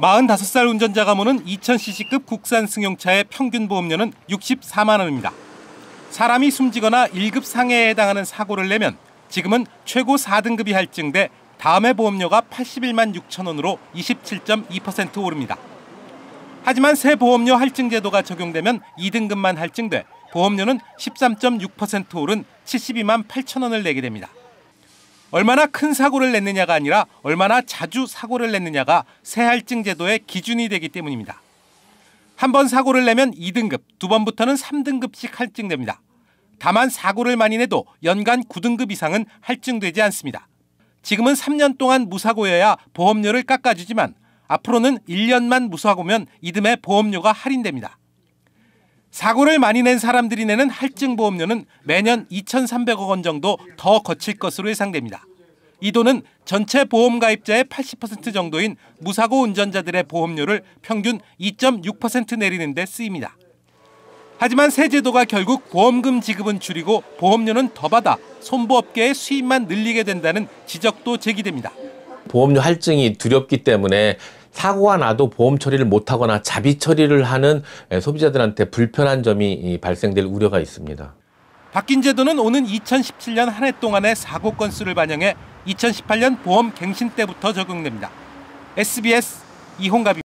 45살 운전자가 모는 2000cc급 국산 승용차의 평균 보험료는 64만 원입니다. 사람이 숨지거나 1급 상해에 해당하는 사고를 내면 지금은 최고 4등급이 할증돼 다음해 보험료가 81만 6천 원으로 27.2% 오릅니다. 하지만 새 보험료 할증 제도가 적용되면 2등급만 할증돼 보험료는 13.6% 오른 72만 8천 원을 내게 됩니다. 얼마나 큰 사고를 냈느냐가 아니라 얼마나 자주 사고를 냈느냐가 새할증 제도의 기준이 되기 때문입니다. 한 번 사고를 내면 2등급, 두 번부터는 3등급씩 할증됩니다. 다만 사고를 많이 내도 연간 9등급 이상은 할증되지 않습니다. 지금은 3년 동안 무사고여야 보험료를 깎아주지만 앞으로는 1년만 무사고면 이듬해 보험료가 할인됩니다. 사고를 많이 낸 사람들이 내는 할증 보험료는 매년 2,300억 원 정도 더 거칠 것으로 예상됩니다. 이 돈은 전체 보험 가입자의 80% 정도인 무사고 운전자들의 보험료를 평균 2.6% 내리는 데 쓰입니다. 하지만 새 제도가 결국 보험금 지급은 줄이고 보험료는 더 받아 손보업계의 수입만 늘리게 된다는 지적도 제기됩니다. 보험료 할증이 두렵기 때문에 사고가 나도 보험 처리를 못하거나 자비 처리를 하는 예, 소비자들한테 불편한 점이 발생될 우려가 있습니다. 바뀐 제도는 오는 2017년 한 해 동안의 사고 건수를 반영해 2018년 보험 갱신 때부터 적용됩니다. SBS 이홍갑입니다.